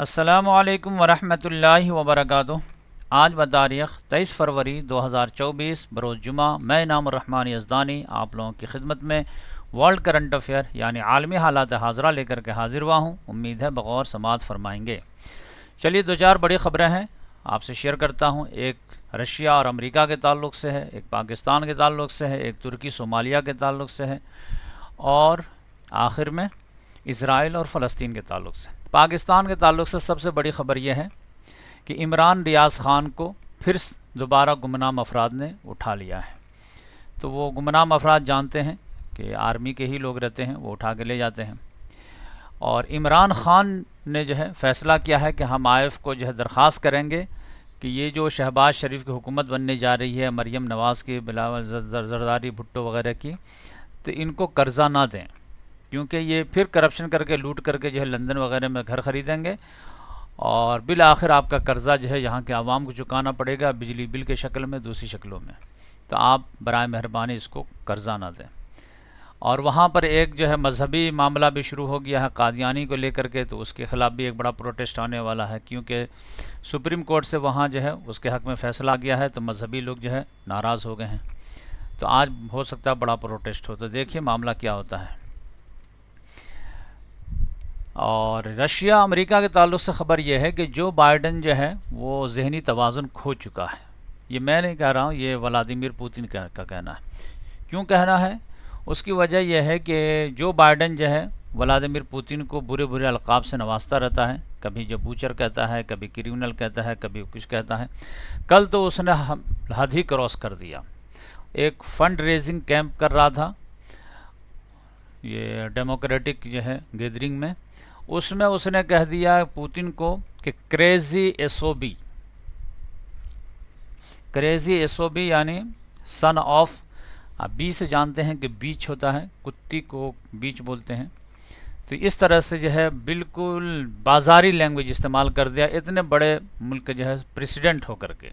असलकम वरहमल वबरक आज बतारीख़ तेईस फरवरी दो 2024 बरोज़ जुमा मैं नाम रहमान यजदानी आप लोगों की खिदमत में वर्ल्ड करंट अफेयर यानी आलमी हालात हाजरा लेकर के हाजिर हुआ हूँ उम्मीद है बगौर समात फरमाएंगे चलिए दो चार बड़ी ख़बरें हैं आपसे शेयर करता हूँ एक रशिया और अमरीका के ताल्लुक से है एक पाकिस्तान के ताल्लुक से है एक तुर्की सोमालिया के तल्लुक से है और आखिर में इसराइल और फ़लस्तीन के ताल्लुक से पाकिस्तान के ताल्लुक से सबसे बड़ी खबर यह है कि इमरान रियाज खान को फिर दोबारा गुमनाम अफराद ने उठा लिया है तो वो गुमनाम अफराद जानते हैं कि आर्मी के ही लोग रहते हैं वो उठा के ले जाते हैं और इमरान खान ने जो है फ़ैसला किया है कि हम आयफ को जो है दरख्वास करेंगे कि ये जो शहबाज शरीफ की हुकूमत बनने जा रही है मरीम नवाज़ की बिलावल जरदारी भुट्टो वगैरह की तो इनको कर्ज़ा ना दें क्योंकि ये फिर करप्शन करके लूट करके जो है लंदन वगैरह में घर ख़रीदेंगे और बिल आखिर आपका कर्ज़ा जो है यहाँ के आवाम को चुकाना पड़ेगा बिजली बिल के शक्ल में दूसरी शक्लों में तो आप बर मेहरबानी इसको कर्ज़ा ना दें और वहाँ पर एक जो है मजहबी मामला भी शुरू हो गया है कादियानी को लेकर के तो उसके ख़िलाफ़ भी एक बड़ा प्रोटेस्ट आने वाला है क्योंकि सुप्रीम कोर्ट से वहाँ जो है उसके हक़ में फ़ैसला आ गया है तो मजहबी लोग जो है नाराज़ हो गए हैं तो आज हो सकता है बड़ा प्रोटेस्ट हो तो देखिए मामला क्या होता है और रशिया अमेरिका के ताल्लुक से ख़बर यह है कि जो बाइडन जो है वो जहनी तोज़ुन खो चुका है ये मैं नहीं कह रहा हूँ ये व्लादिमिर पुतिन का, का कहना है क्यों कहना है उसकी वजह यह है कि जो बाइडन जो है व्लादिमिर पुतिन को बुरे बुरे अलकाब से नवाजता रहता है कभी जब बूचर कहता है कभी क्रिमिनल कहता है कभी कुछ कहता है कल तो उसने हद ही क्रॉस कर दिया एक फंड रेजिंग कैंप कर रहा था ये डेमोक्रेटिक जो है गैदरिंग में उसमें उसने कह दिया पुतिन को कि क्रेजी एसओबी क्रेजी एसओबी यानी सन ऑफ बी से जानते हैं कि बीच होता है कुत्ती को बीच बोलते हैं तो इस तरह से जो है बिल्कुल बाजारी लैंग्वेज इस्तेमाल कर दिया इतने बड़े मुल्क के जो है प्रेसिडेंट होकर के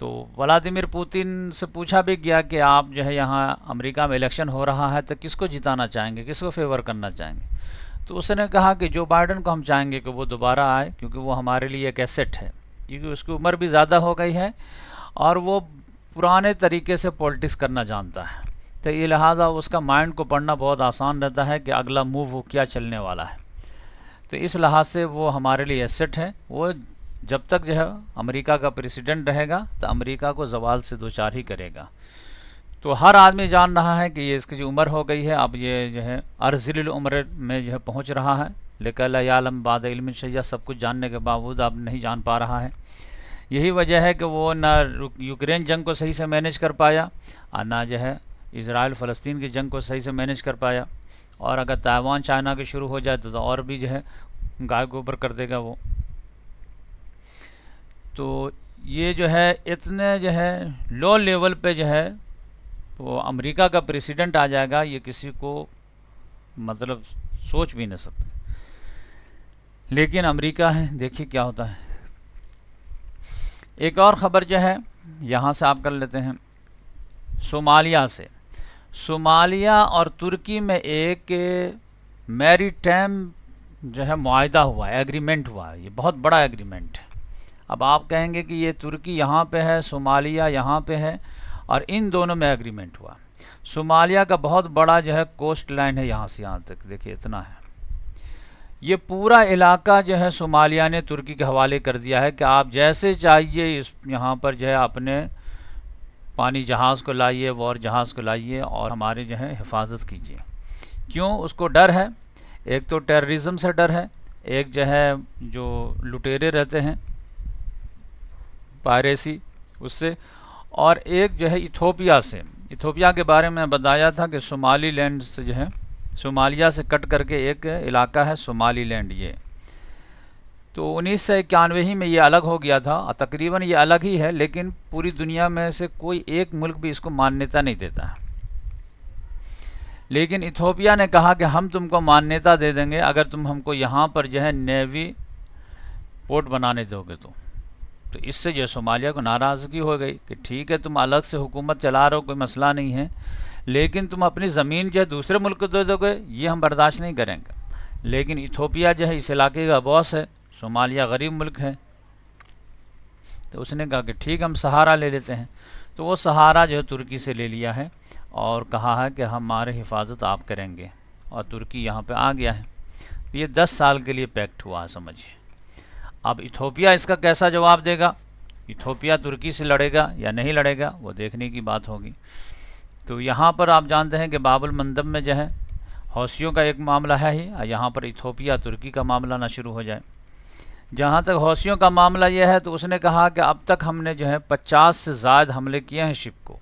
तो व्लादिमिर पुतिन से पूछा भी गया कि आप जो है यहाँ अमेरिका में इलेक्शन हो रहा है तो किसको जिताना चाहेंगे किसको फेवर करना चाहेंगे तो उसने कहा कि जो बाइडन को हम चाहेंगे कि वो दोबारा आए क्योंकि वो हमारे लिए एक एसेट है क्योंकि उसकी उम्र भी ज़्यादा हो गई है और वो पुराने तरीके से पॉलिटिक्स करना जानता है तो ये लिहाजा उसका माइंड को पढ़ना बहुत आसान रहता है कि अगला मूव वो क्या चलने वाला है तो इस लिहाज से वो हमारे लिए एसेट है वो जब तक जो है अमेरिका का प्रेसिडेंट रहेगा तो अमेरिका को जवाल से दो चार ही करेगा तो हर आदमी जान रहा है कि ये इसकी जो उम्र हो गई है अब ये जो है अर्जिल उम्र में जो है पहुँच रहा है लेकिन आलम बाद इल्म शैया सब कुछ जानने के बावजूद अब नहीं जान पा रहा है यही वजह है कि वो ना यूक्रेन जंग को सही से मैनेज कर पाया और ना जो है इसराइल फ़लस्तीन की जंग को सही से मैनेज कर पाया और अगर ताइवान चाइना के शुरू हो जाए तो, तो और भी जो है गाय के ऊपर कर देगा वो तो ये जो है इतने जो है लो लेवल पे जो है तो अमेरिका का प्रेसिडेंट आ जाएगा ये किसी को मतलब सोच भी नहीं सकते लेकिन अमेरिका है देखिए क्या होता है एक और ख़बर जो है यहाँ से आप कर लेते हैं सोमालिया से सोमालिया और तुर्की में एक मेरी टैम जो है माहा हुआ है एग्रीमेंट हुआ है ये बहुत बड़ा एग्रीमेंट है अब आप कहेंगे कि ये तुर्की यहाँ पे है सोमालिया यहाँ पे है और इन दोनों में एग्रीमेंट हुआ सोमालिया का बहुत बड़ा जो है कोस्ट लाइन है यहाँ से यहाँ तक देखिए इतना है ये पूरा इलाका जो है सोमालिया ने तुर्की के हवाले कर दिया है कि आप जैसे चाहिए इस यहाँ पर जो है अपने पानी जहाज़ को लाइए वॉर जहाज़ को लाइए और हमारे जो है हिफाजत कीजिए क्यों उसको डर है एक तो टेररिज्म से डर है एक जो है जो लुटेरे रहते हैं पायरेसी उससे और एक जो है इथोपिया से इथोपिया के बारे में बताया था कि सोमाली लैंड से जो है सोमालिया से कट करके एक इलाका है सोमाली लैंड ये तो उन्नीस सौ इक्यानवे ही में ये अलग हो गया था तकरीबन ये अलग ही है लेकिन पूरी दुनिया में से कोई एक मुल्क भी इसको मान्यता नहीं देता है लेकिन इथोपिया ने कहा कि हम तुमको मान्यता दे देंगे अगर तुम हमको यहाँ पर जो है नेवी पोर्ट बनाने दोगे तो तो इससे जो सोमालिया को नाराज़गी हो गई कि ठीक है तुम अलग से हुकूमत चला रहे हो कोई मसला नहीं है लेकिन तुम अपनी ज़मीन जो है दूसरे मुल्क को दे दोगे ये हम बर्दाश्त नहीं करेंगे लेकिन इथोपिया जो है इस इलाके का बॉस है सोमालिया गरीब मुल्क है तो उसने कहा कि ठीक हम सहारा ले लेते हैं तो वो सहारा जो है तुर्की से ले लिया है और कहा है कि हमारे हिफाजत आप करेंगे और तुर्की यहाँ पे आ गया है तो ये दस साल के लिए पैक्ट हुआ समझिए अब इथोपिया इसका कैसा जवाब देगा इथोपिया तुर्की से लड़ेगा या नहीं लड़ेगा वो देखने की बात होगी तो यहाँ पर आप जानते हैं कि बाबुल मंदब में जो है हौसियों का एक मामला है ही यहाँ पर इथोपिया तुर्की का मामला ना शुरू हो जाए जहाँ तक हौसियों का मामला यह है तो उसने कहा कि अब तक हमने जो है पचास से ज़ायद हमले किए हैं शिप को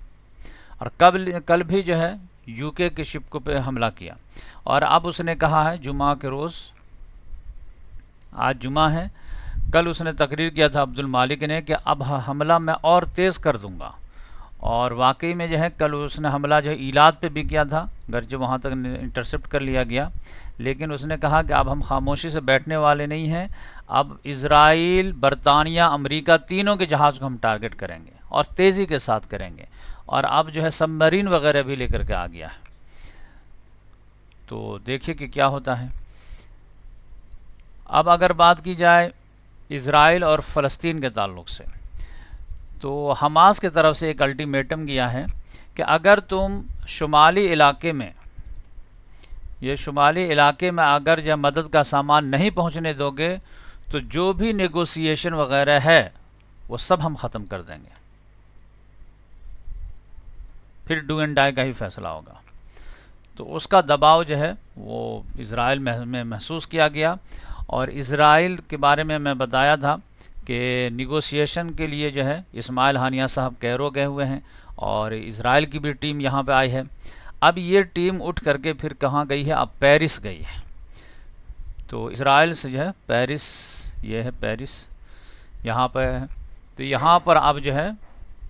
और कब कल भी जो है यूके के शिप को पे हमला किया और अब उसने कहा है जुमा के रोज़ आज जुमा है कल उसने तकरीर किया था अब्दुल मालिक ने कि अब हमला मैं और तेज़ कर दूंगा और वाकई में जो है कल उसने हमला जो है ईलाद पर भी किया था गरजे वहाँ तक इंटरसेप्ट कर लिया गया लेकिन उसने कहा कि अब हम खामोशी से बैठने वाले नहीं हैं अब इसराइल बरतानिया अमरीका तीनों के जहाज़ को हम टारगेट करेंगे और तेज़ी के साथ करेंगे और अब जो है सबमरीन वगैरह भी लेकर के आ गया है तो देखिए कि क्या होता है अब अगर बात की जाए इसराइल और फ़लस्तीन के ताल्लुक से तो हमास की तरफ से एक अल्टीमेटम किया है कि अगर तुम शुमाली इलाके में ये शुमाली इलाके में अगर यह मदद का सामान नहीं पहुंचने दोगे तो जो भी नेगोशिएशन वगैरह है वो सब हम ख़त्म कर देंगे फिर डू एंड डाई का ही फैसला होगा तो उसका दबाव जो है वो इसराइल में महसूस किया गया और इसराइल के बारे में मैं बताया था कि निगोशिएशन के लिए जो है इस्माइल हानिया साहब कैरो गए हुए हैं और इसराइल की भी टीम यहाँ पे आई है अब ये टीम उठ करके फिर कहाँ गई है अब पेरिस गई है तो इसराइल से जो है पेरिस ये है पेरिस यहाँ पर है तो यहाँ पर अब जो है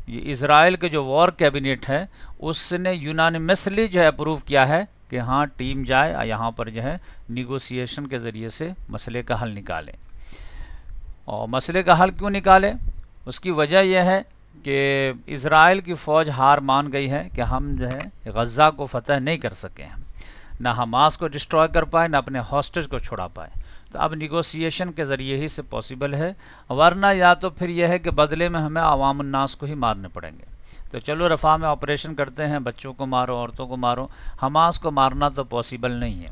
ये इसराइल के जो वॉर कैबिनेट है उसने यूनानिमसली जो है अप्रूव किया है कि हाँ टीम जाए और यहाँ पर जो है निगोसिएशन के ज़रिए से मसले का हल निकालें और मसले का हल क्यों निकालें उसकी वजह यह है कि इसराइल की फ़ौज हार मान गई है कि हम जो है गज़ा को फतह नहीं कर सके ना हमास को डिस्ट्रॉय कर पाए ना अपने हॉस्टेज को छुड़ा पाए तो अब निगोसिएशन के ज़रिए ही से पॉसिबल है वरना या तो फिर यह है कि बदले में हमें अवामनास को ही मारने पड़ेंगे तो चलो रफ़ा में ऑपरेशन करते हैं बच्चों को मारो औरतों को मारो हमास को मारना तो पॉसिबल नहीं है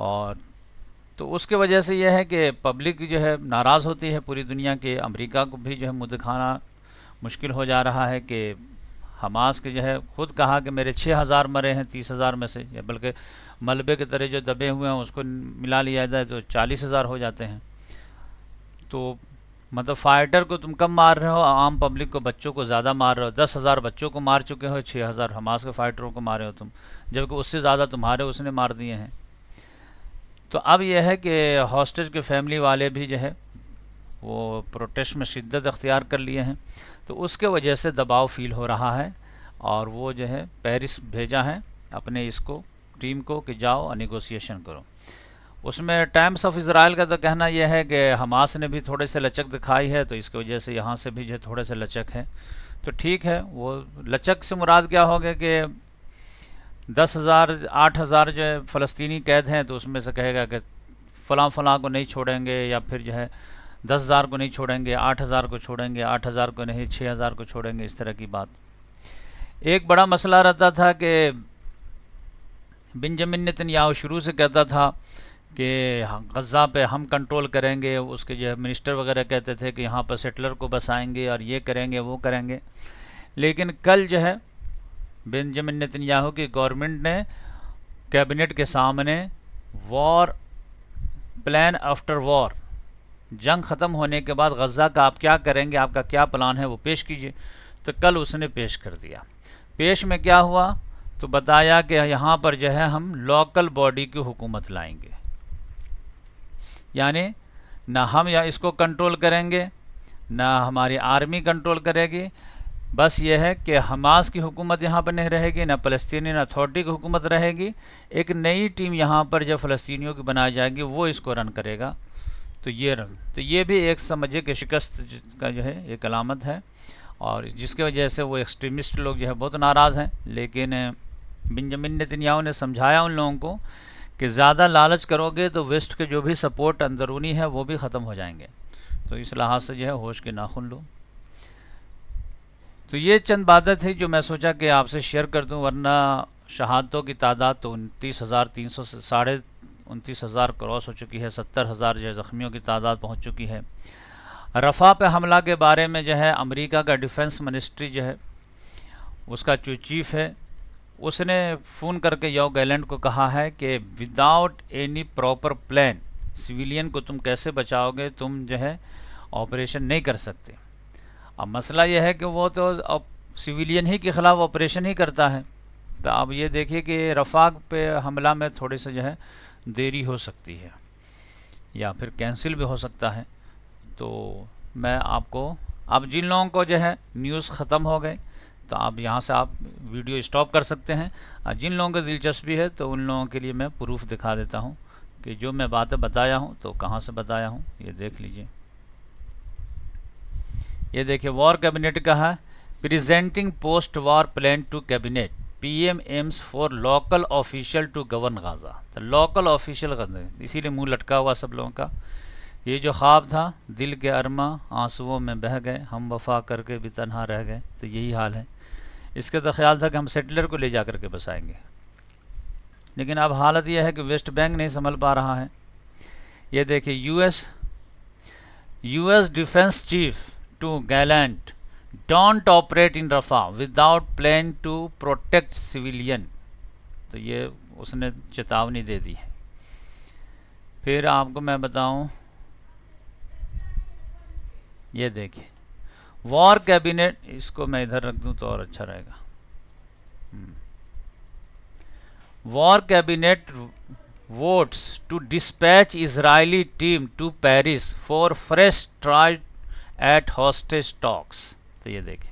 और तो उसके वजह से यह है कि पब्लिक जो है नाराज़ होती है पूरी दुनिया के अमेरिका को भी जो है मुँह दिखाना मुश्किल हो जा रहा है कि हमास के जो है ख़ुद कहा कि मेरे छः हज़ार मरे हैं तीस हज़ार में से या बल्कि मलबे के तरह जो दबे हुए हैं उसको मिला लिया जाए तो चालीस हज़ार हो जाते हैं तो मतलब फाइटर को तुम कम मार रहे हो आम पब्लिक को बच्चों को ज़्यादा मार रहे हो दस हज़ार बच्चों को मार चुके हो छः हज़ार हमास के फाइटरों को मारे हो तुम जबकि उससे ज़्यादा तुम्हारे उसने मार दिए हैं तो अब यह है कि हॉस्टेज के फैमिली वाले भी जो है वो प्रोटेस्ट में शिद्दत अख्तियार कर लिए हैं तो उसके वजह से दबाव फील हो रहा है और वो जो है पेरिस भेजा है अपने इसको टीम को कि जाओ और निगोसिएशन करो उसमें टाइम्स ऑफ इसराइल का तो कहना यह है कि हमास ने भी थोड़े से लचक दिखाई है तो इसकी वजह से यहाँ से भी जो थोड़े से लचक है तो ठीक है वो लचक से मुराद क्या हो गया कि दस हज़ार आठ हज़ार जो है फ़लस्तनी कैद हैं तो उसमें से कहेगा कि फ़लाँ फ़लाँ को नहीं छोड़ेंगे या फिर जो है दस हज़ार को नहीं छोड़ेंगे आठ हज़ार को छोड़ेंगे आठ हज़ार को नहीं छः हज़ार को छोड़ेंगे इस तरह की बात एक बड़ा मसला रहता था कि बिनजमिन ने शुरू से कहता था कि गज़ा पे हम कंट्रोल करेंगे उसके जो मिनिस्टर वगैरह कहते थे कि यहाँ पर सेटलर को बसाएंगे और ये करेंगे वो करेंगे लेकिन कल जो है बेंजामिन नितिनयाहू की गवर्नमेंट ने कैबिनेट के सामने वॉर प्लान आफ्टर वॉर जंग ख़त्म होने के बाद गज़ा का आप क्या करेंगे आपका क्या प्लान है वो पेश कीजिए तो कल उसने पेश कर दिया पेश में क्या हुआ तो बताया कि यहाँ पर जो है हम लोकल बॉडी की हुकूमत लाएंगे यानी ना हम या इसको कंट्रोल करेंगे ना हमारी आर्मी कंट्रोल करेगी बस ये है कि हमास की हुकूमत यहाँ पर नहीं रहेगी ना फ़लस्तनी अथॉरिटी की हुकूमत रहेगी एक नई टीम यहाँ पर जब फ़लस्तियों की बनाई जाएगी वो इसको रन करेगा तो ये रन तो ये भी एक समझिए कि शिकस्त का जो है एक अलामत है और जिसके वजह से वो एक्सट्रीमिस्ट लोग जो है बहुत नाराज़ हैं लेकिन बिंजमिन नतन्याहू ने समझाया उन लोगों को कि ज़्यादा लालच करोगे तो वेस्ट के जो भी सपोर्ट अंदरूनी है वो भी ख़त्म हो जाएंगे तो इस लिहाज से जो है होश के नाखुन लो तो ये चंद बातें थी जो मैं सोचा कि आपसे शेयर कर दूं वरना शहादतों की तादाद तो उनतीस हज़ार तीन सौ साढ़े उनतीस हज़ार क्रॉस हो चुकी है सत्तर हज़ार जो ज़ख्मियों की तादाद पहुँच चुकी है रफ़ा पे हमला के बारे में जो है अमरीका का डिफेंस मिनिस्ट्री जो है उसका जो चीफ है उसने फ़ोन करके यो गैलेंट को कहा है कि without any proper plan civilian को तुम कैसे बचाओगे तुम जो है ऑपरेशन नहीं कर सकते अब मसला यह है कि वो तो सिविलियन ही के ख़िलाफ़ ऑपरेशन ही करता है तो अब ये देखिए कि रफाक पे हमला में थोड़े से जो है देरी हो सकती है या फिर कैंसिल भी हो सकता है तो मैं आपको अब जिन लोगों को जो है न्यूज़ ख़त्म हो गई तो आप यहाँ से आप वीडियो स्टॉप कर सकते हैं जिन लोगों को दिलचस्पी है तो उन लोगों के लिए मैं प्रूफ दिखा देता हूँ कि जो मैं बातें बताया हूँ तो कहाँ से बताया हूँ ये देख लीजिए ये देखिए वॉर कैबिनेट का है presenting post war plan to cabinet PM aims for local official to govern Gaza तो लोकल ऑफिशियल इसीलिए मुंह लटका हुआ सब लोगों का ये जो ख्वाब था दिल के अरमा आंसुओं में बह गए हम वफा करके भी तनहा रह गए तो यही हाल है इसका तो ख्याल था कि हम सेटलर को ले जा कर के बसाएंगे लेकिन अब हालत यह है कि वेस्ट बैंक नहीं संभल पा रहा है ये देखिए US US defence chief to Gallant don't operate in Rafah without plan to protect civilian तो ये उसने चेतावनी दे दी है फिर आपको मैं बताऊं ये देखिए वॉर कैबिनेट इसको मैं इधर रख दूं तो और अच्छा रहेगा war cabinet votes to dispatch Israeli team to Paris for fresh try at hostage talks तो ये देखें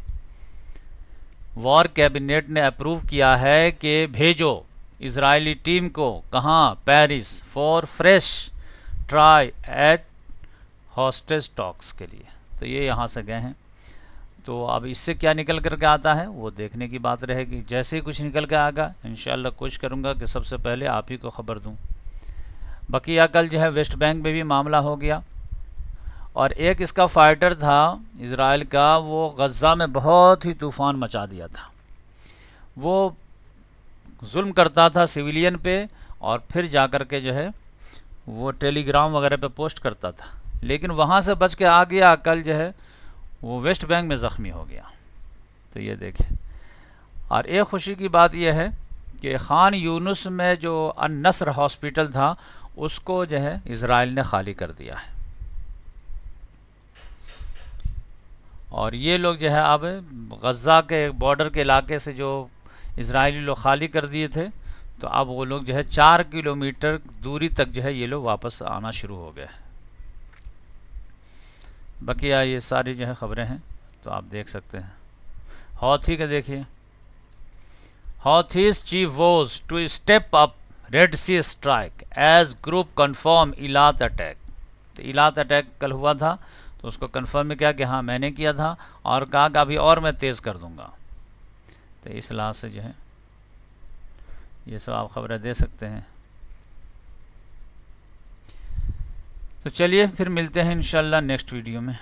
वॉर कैबिनेट ने अप्रूव किया है कि भेजो इजरायली टीम को कहाँ Paris for fresh try at hostage talks के लिए तो ये यहाँ से गए हैं तो अब इससे क्या निकल करके आता है वो देखने की बात रहेगी जैसे ही कुछ निकल के आएगा इन कोशिश करूँगा कि सबसे पहले आप ही को ख़बर दूँ बकिया कल जो है वेस्ट बैंक में भी मामला हो गया और एक इसका फाइटर था इसराइल का वो गज़ा में बहुत ही तूफ़ान मचा दिया था वो जुल्म करता था सिविलियन पे और फिर जा कर के जो है वो टेलीग्राम वगैरह पे पोस्ट करता था लेकिन वहाँ से बच के आ गया कल जो है वो वेस्ट बैंक में ज़ख्मी हो गया तो ये देखिए और एक खुशी की बात यह है कि ख़ान यूनुस में जो अनसर हॉस्पिटल था उसको जो है इसराइल ने खाली कर दिया है और ये लोग जो है अब गज़ा के बॉर्डर के इलाके से जो इसराइली लोग खाली कर दिए थे तो अब वो लोग जो है चार किलोमीटर दूरी तक जो है ये लोग वापस आना शुरू हो गए बकिया ये सारी जो है ख़बरें हैं तो आप देख सकते हैं हॉथी का देखिए Houthis chief vows to step up Red Sea strike as group confirm Eilat attack तो इलात अटैक कल हुआ था तो उसको कन्फर्म किया कि हाँ मैंने किया था और कहा कि अभी और मैं तेज़ कर दूंगा तो इस लिहाज से जो है ये सब आप खबरें दे सकते हैं तो चलिए फिर मिलते हैं इन नेक्स्ट वीडियो में